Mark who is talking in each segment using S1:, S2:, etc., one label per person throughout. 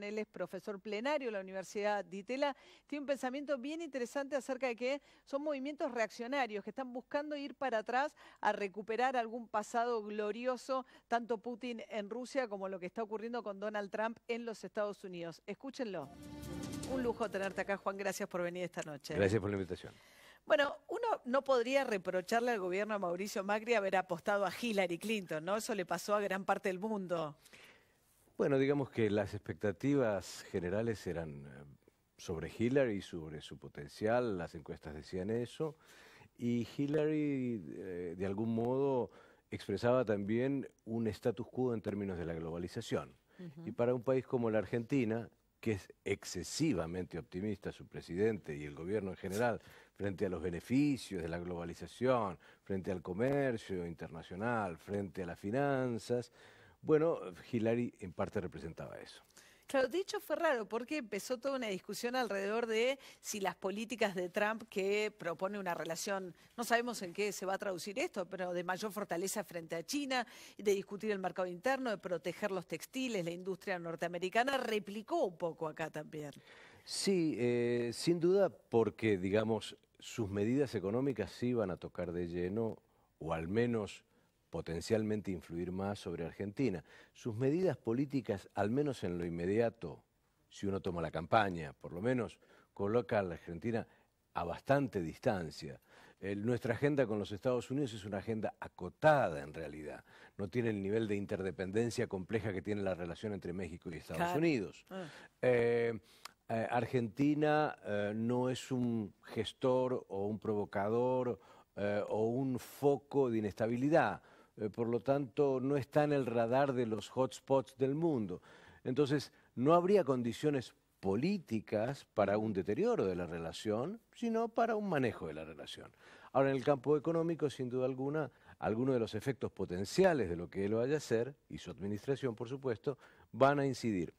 S1: Él es profesor plenario de la Universidad de Itela. Tiene un pensamiento bien interesante acerca de que son movimientos reaccionarios que están buscando ir para atrás a recuperar algún pasado glorioso, tanto Putin en Rusia como lo que está ocurriendo con Donald Trump en los Estados Unidos. Escúchenlo. Un lujo tenerte acá, Juan. Gracias por venir esta noche. Gracias por la invitación. Bueno, uno no podría reprocharle al gobierno de Mauricio Macri haber apostado a Hillary Clinton, ¿no? Eso le pasó a gran parte del mundo.
S2: Bueno, digamos que las expectativas generales eran eh, sobre Hillary, y sobre su potencial, las encuestas decían eso, y Hillary eh, de algún modo expresaba también un status quo en términos de la globalización. Y para un país como la Argentina, que es excesivamente optimista su presidente y el gobierno en general frente a los beneficios de la globalización, frente al comercio internacional, frente a las finanzas, bueno, Hillary en parte representaba eso.
S1: Claro, de hecho fue raro porque empezó toda una discusión alrededor de si las políticas de Trump que propone una relación, no sabemos en qué se va a traducir esto, pero de mayor fortaleza frente a China, de discutir el mercado interno, de proteger los textiles, la industria norteamericana, replicó un poco acá también.
S2: Sí, eh, sin duda porque, digamos, sus medidas económicas sí iban a tocar de lleno, o al menos potencialmente influir más sobre Argentina. Sus medidas políticas, al menos en lo inmediato, si uno toma la campaña, por lo menos coloca a la Argentina a bastante distancia. nuestra agenda con los Estados Unidos es una agenda acotada en realidad. No tiene el nivel de interdependencia compleja que tiene la relación entre México y Estados Unidos. Ah. Eh, eh, Argentina eh, no es un gestor o un provocador o un foco de inestabilidad. Eh, por lo tanto no está en el radar de los hotspots del mundo. Entonces, no habría condiciones políticas para un deterioro de la relación, sino para un manejo de la relación. Ahora, en el campo económico, sin duda alguna, algunos de los efectos potenciales de lo que él vaya a hacer, y su administración, por supuesto, van a incidir.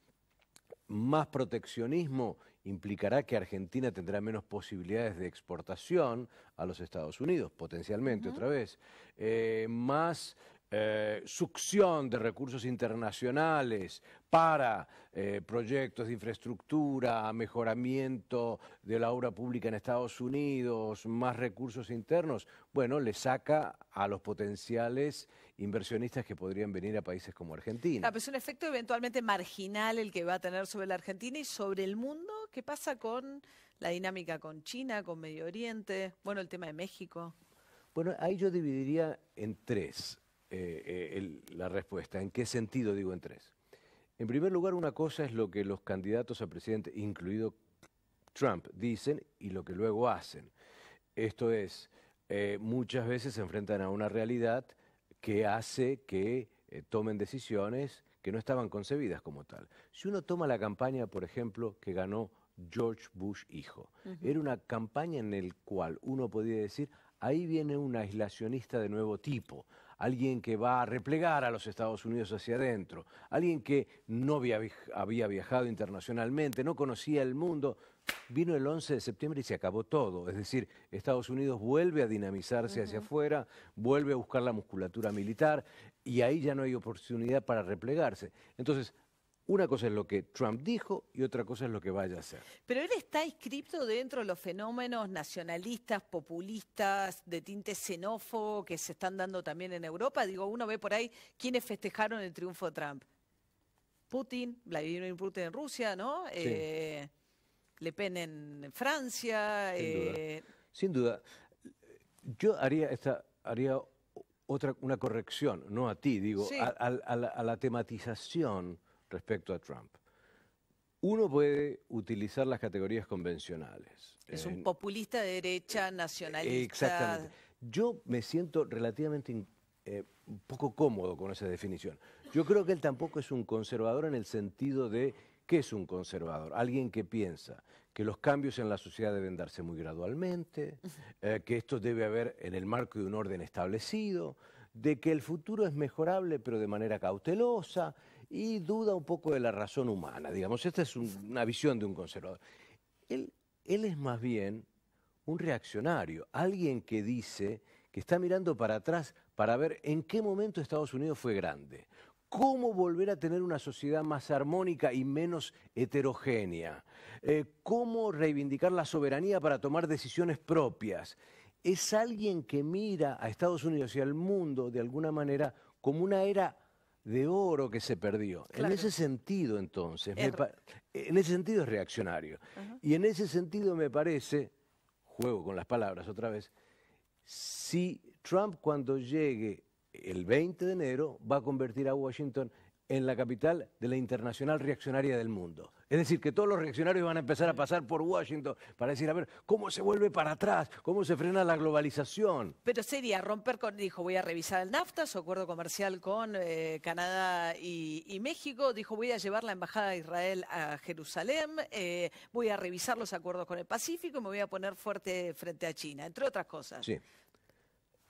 S2: Más proteccionismo implicará que Argentina tendrá menos posibilidades de exportación a los Estados Unidos, potencialmente otra vez, eh, más eh, succión de recursos internacionales para eh, proyectos de infraestructura, mejoramiento de la obra pública en Estados Unidos, más recursos internos, bueno, le saca a los potenciales inversionistas que podrían venir a países como Argentina.
S1: Ah, es un efecto eventualmente marginal el que va a tener sobre la Argentina y sobre el mundo. ¿Qué pasa con la dinámica con China, con Medio Oriente? Bueno, el tema de México.
S2: Bueno, ahí yo dividiría en tres. Eh, la respuesta. ¿En qué sentido digo en tres? En primer lugar, una cosa es lo que los candidatos a presidente, incluido Trump, dicen y lo que luego hacen. Esto es, eh, muchas veces se enfrentan a una realidad que hace que eh, tomen decisiones que no estaban concebidas como tal. Si uno toma la campaña, por ejemplo, que ganó George Bush hijo, era una campaña en la cual uno podía decir, ahí viene un aislacionista de nuevo tipo, alguien que va a replegar a los Estados Unidos hacia adentro, alguien que no había viajado internacionalmente, no conocía el mundo. Vino el 11 de septiembre y se acabó todo. Es decir, Estados Unidos vuelve a dinamizarse hacia afuera, vuelve a buscar la musculatura militar y ahí ya no hay oportunidad para replegarse. Entonces, una cosa es lo que Trump dijo y otra cosa es lo que vaya a hacer.
S1: Pero él está inscripto dentro de los fenómenos nacionalistas, populistas, de tinte xenófobo que se están dando también en Europa. Digo, uno ve por ahí quiénes festejaron el triunfo de Trump. Putin, Vladimir Putin en Rusia, ¿no? Eh, Le Pen en Francia. Eh,
S2: Sin, duda. Yo haría esta, haría otra, una corrección, no a ti, digo, a la tematización respecto a Trump. Uno puede utilizar las categorías convencionales. Es un eh,
S1: populista de derecha, nacionalista. Exactamente.
S2: Yo me siento relativamente eh, un poco cómodo con esa definición. Yo creo que él tampoco es un conservador en el sentido de ¿qué es un conservador? Alguien que piensa que los cambios en la sociedad deben darse muy gradualmente, eh, que esto debe haber en el marco de un orden establecido, de que el futuro es mejorable pero de manera cautelosa y duda un poco de la razón humana, digamos. Esta es una visión de un conservador. Él, es más bien un reaccionario, alguien que dice que está mirando para atrás para ver en qué momento Estados Unidos fue grande, cómo volver a tener una sociedad más armónica y menos heterogénea, eh, cómo reivindicar la soberanía para tomar decisiones propias es alguien que mira a Estados Unidos y al mundo de alguna manera como una era de oro que se perdió. En ese sentido, entonces, en ese sentido es reaccionario. Y en ese sentido me parece, juego con las palabras otra vez, si Trump cuando llegue el 20 de enero va a convertir a Washington en la capital de la internacional reaccionaria del mundo. Es decir, que todos los reaccionarios van a empezar a pasar por Washington para decir, a ver, ¿cómo se vuelve para atrás? ¿Cómo se frena la globalización?
S1: Pero sería romper con, dijo, voy a revisar el NAFTA, su acuerdo comercial con eh, Canadá y, México, dijo, voy a llevar la Embajada de Israel a Jerusalén, eh, voy a revisar los acuerdos con el Pacífico y me voy a poner fuerte frente a China, entre otras cosas. Sí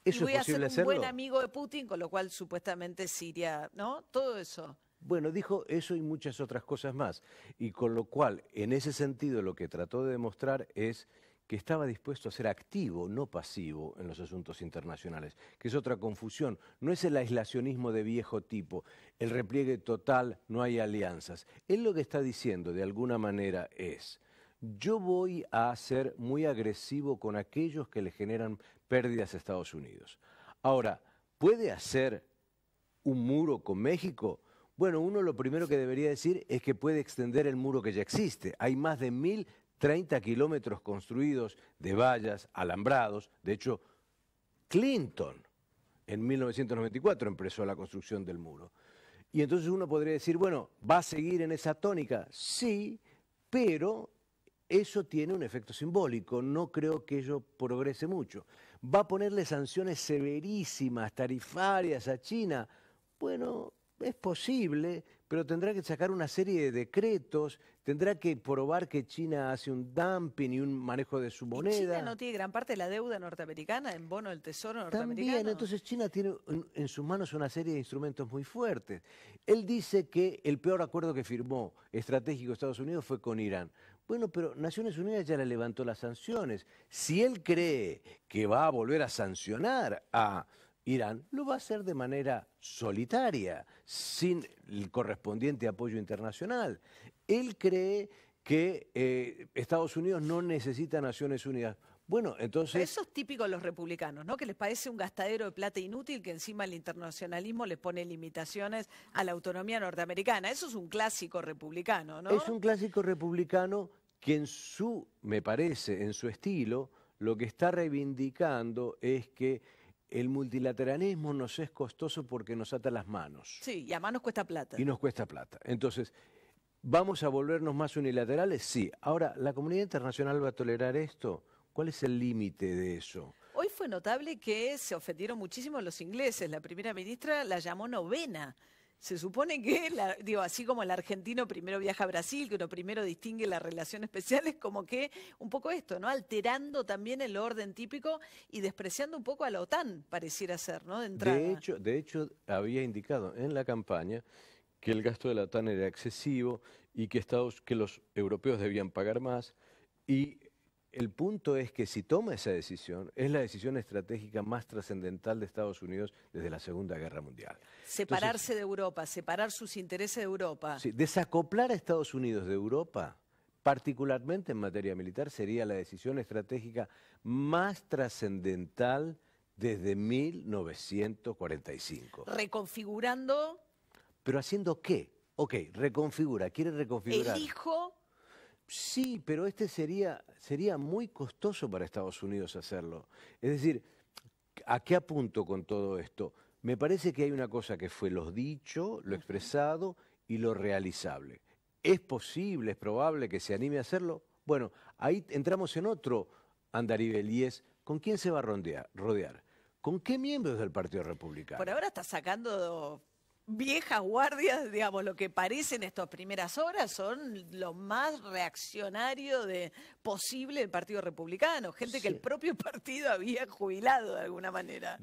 S2: y voy a ser un buen amigo
S1: de Putin, con lo cual supuestamente Siria, ¿no? Todo eso.
S2: Bueno, dijo eso y muchas otras cosas más. Y con lo cual, en ese sentido, lo que trató de demostrar es que estaba dispuesto a ser activo, no pasivo, en los asuntos internacionales, que es otra confusión. No es el aislacionismo de viejo tipo, el repliegue total, no hay alianzas. Él lo que está diciendo, de alguna manera, es, yo voy a ser muy agresivo con aquellos que le generan pérdidas a Estados Unidos. Ahora, ¿puede hacer un muro con México? Bueno, uno lo primero que debería decir es que puede extender el muro que ya existe. Hay más de 1.030 kilómetros construidos de vallas, alambrados. De hecho, Clinton en 1994 empezó la construcción del muro. Y entonces uno podría decir, bueno, ¿va a seguir en esa tónica? Sí, pero eso tiene un efecto simbólico, no creo que ello progrese mucho. Va a ponerle sanciones severísimas, tarifarias a China. Bueno, es posible, pero tendrá que sacar una serie de decretos, tendrá que probar que China hace un dumping y un manejo de su moneda. ¿Y China no
S1: tiene gran parte de la deuda norteamericana en bono del Tesoro norteamericano. También,
S2: entonces China tiene en sus manos una serie de instrumentos muy fuertes. Él dice que el peor acuerdo que firmó estratégico Estados Unidos fue con Irán. Bueno, pero Naciones Unidas ya le levantó las sanciones. Si él cree que va a volver a sancionar a Irán lo va a hacer de manera solitaria, sin el correspondiente apoyo internacional. Él cree que eh, Estados Unidos no necesita Naciones Unidas. Bueno, entonces... eso
S1: es típico de los republicanos, ¿no? Que les parece un gastadero de plata inútil que encima el internacionalismo les pone limitaciones a la autonomía norteamericana. Eso es un clásico republicano, ¿no? Es un
S2: clásico republicano que en su, me parece, en su estilo, lo que está reivindicando es que el multilateralismo nos es costoso porque nos ata las manos.
S1: Sí, y a manos cuesta plata. Y
S2: nos cuesta plata. Entonces, ¿vamos a volvernos más unilaterales? Sí. Ahora, ¿la comunidad internacional va a tolerar esto? ¿Cuál es el límite de eso?
S1: Hoy fue notable que se ofendieron muchísimo los ingleses. La primera ministra la llamó novena se supone que, la, digo, así como el argentino primero viaja a Brasil, que uno primero distingue las relaciones especiales, como que un poco esto, ¿no? Alterando también el orden típico y despreciando un poco a la OTAN, pareciera ser, ¿no? De, de
S2: hecho, de hecho, había indicado en la campaña que el gasto de la OTAN era excesivo y que, Estados, que los europeos debían pagar más y el punto es que si toma esa decisión, es la decisión estratégica más trascendental de Estados Unidos desde la Segunda Guerra Mundial. Separarse
S1: de Europa, separar sus intereses de Europa. Sí,
S2: desacoplar a Estados Unidos de Europa, particularmente en materia militar, sería la decisión estratégica más trascendental desde 1945.
S1: Reconfigurando.
S2: ¿Pero haciendo qué? Ok, reconfigura, quiere reconfigurar. Elijo Sí, pero este sería, sería muy costoso para Estados Unidos hacerlo. Es decir, ¿a qué apunto con todo esto? Me parece que hay una cosa que fue lo dicho, lo expresado y lo realizable. ¿Es posible, es probable que se anime a hacerlo? Bueno, ahí entramos en otro andarivel y es, ¿con quién se va a rodear? ¿Con qué miembros del Partido Republicano? Por
S1: ahora está sacando viejas guardias, digamos, lo que parecen en estas primeras horas son lo más reaccionario de, posible del Partido Republicano, gente que el propio partido había jubilado de alguna manera.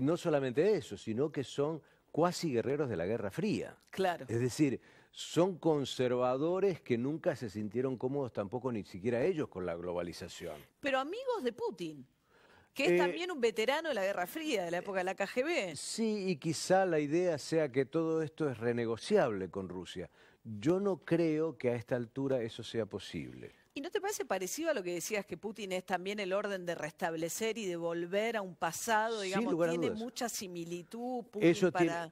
S2: no solamente eso, sino que son cuasi guerreros de la Guerra Fría. Claro. Es decir, son conservadores que nunca se sintieron cómodos tampoco ni siquiera ellos con la globalización.
S1: Pero amigos de Putin. Que es eh, también un veterano de la Guerra
S2: Fría, de la época de la KGB. Sí, y quizá la idea sea que todo esto es renegociable con Rusia. Yo no creo que a esta altura eso sea posible.
S1: ¿Y no te parece parecido a lo que decías que Putin es también el orden de restablecer y de volver a un pasado, digamos, tiene mucha similitud eso para...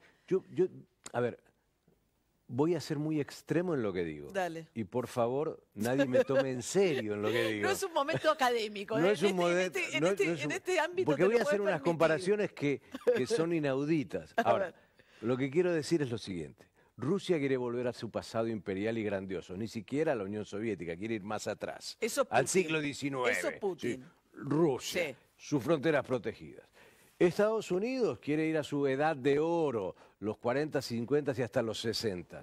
S2: a ver, voy a ser muy extremo en lo que digo. Dale. Y por favor, nadie me tome en serio en lo que digo. No es un momento
S1: académico. No ¿eh? es un momento. En este ámbito. Porque voy a hacer unas comparaciones
S2: que, son inauditas. Ahora, lo que quiero decir es lo siguiente. Rusia quiere volver a su pasado imperial y grandioso, ni siquiera la Unión Soviética, quiere ir más atrás, Eso al siglo XIX. Eso Putin. Rusia, sus fronteras protegidas. Estados Unidos quiere ir a su edad de oro, los 40, 50 y hasta los 60.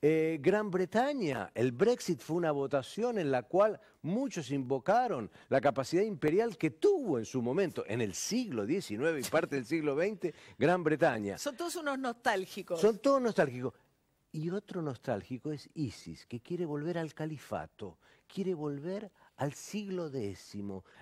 S2: Eh, Gran Bretaña, el Brexit fue una votación en la cual muchos invocaron la capacidad imperial que tuvo en su momento, en el siglo XIX y parte del siglo XX, Gran Bretaña.
S1: Son todos unos nostálgicos. Son
S2: todos nostálgicos. Y otro nostálgico es ISIS, que quiere volver al califato, quiere volver al siglo X,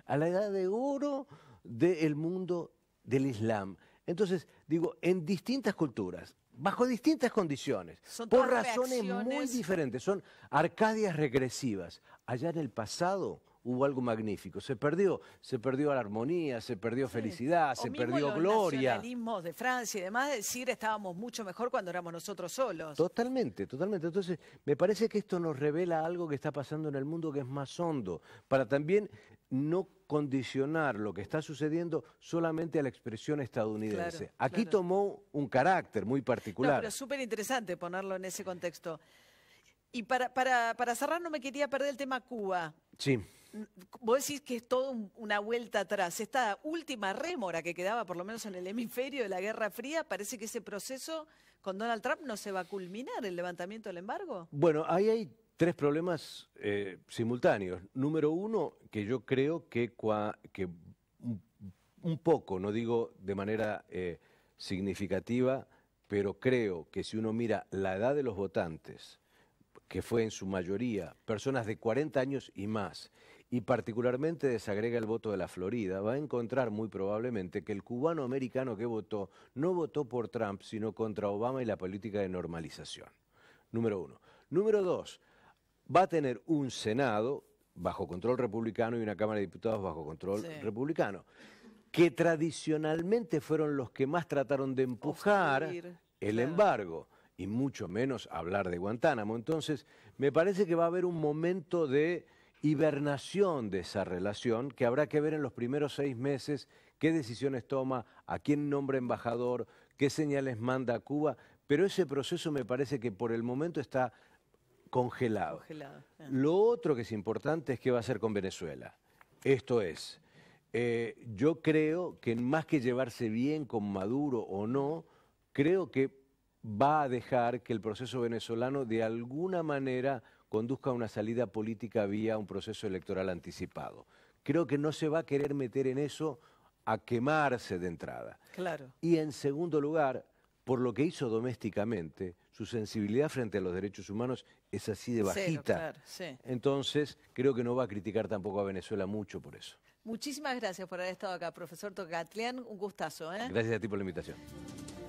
S2: a la edad de oro del mundo del Islam. Entonces, digo, en distintas culturas, bajo distintas condiciones, por razones muy diferentes, son arcadias regresivas. Allá en el pasado hubo algo magnífico, se perdió, se perdió la armonía, se perdió felicidad, se mismo perdió los gloria.
S1: nacionalismos de Francia y demás, decir estábamos mucho mejor cuando éramos nosotros solos.
S2: Totalmente, totalmente. Entonces, me parece que esto nos revela algo que está pasando en el mundo que es más hondo, para también no condicionar lo que está sucediendo solamente a la expresión estadounidense. Aquí tomó un carácter muy particular. pero es
S1: súper interesante ponerlo en ese contexto. Y para, para, cerrar, no me quería perder el tema Cuba. Sí. Vos decís que es todo una vuelta atrás. Esta última rémora que quedaba, por lo menos en el hemisferio de la Guerra Fría, parece que ese proceso con Donald Trump no se va a culminar, el levantamiento del embargo.
S2: Bueno, ahí hay tres problemas eh, simultáneos. Número uno, que yo creo que, un poco, no digo de manera eh, significativa, pero creo que si uno mira la edad de los votantes, que fue en su mayoría personas de 40 años y más, y particularmente desagrega el voto de la Florida, va a encontrar muy probablemente que el cubano americano que votó no votó por Trump, sino contra Obama y la política de normalización. Número uno. Número dos, va a tener un Senado bajo control republicano y una Cámara de Diputados bajo control republicano, que tradicionalmente fueron los que más trataron de empujar el embargo y mucho menos hablar de Guantánamo. Entonces, me parece que va a haber un momento de hibernación de esa relación que habrá que ver en los primeros seis meses qué decisiones toma, a quién nombra embajador, qué señales manda a Cuba, pero ese proceso me parece que por el momento está congelado. Eh. Lo otro que es importante es qué va a hacer con Venezuela. Esto es, eh, yo creo que más que llevarse bien con Maduro o no, creo que va a dejar que el proceso venezolano de alguna manera conduzca a una salida política vía un proceso electoral anticipado. Creo que no se va a querer meter en eso a quemarse de entrada. Claro. Y en segundo lugar, por lo que hizo domésticamente, su sensibilidad frente a los derechos humanos es así de bajita. Entonces, creo que no va a criticar tampoco a Venezuela mucho por eso.
S1: Muchísimas gracias por haber estado acá, profesor Tocatlián. Un gustazo. ¿eh?
S2: Gracias a ti por la invitación.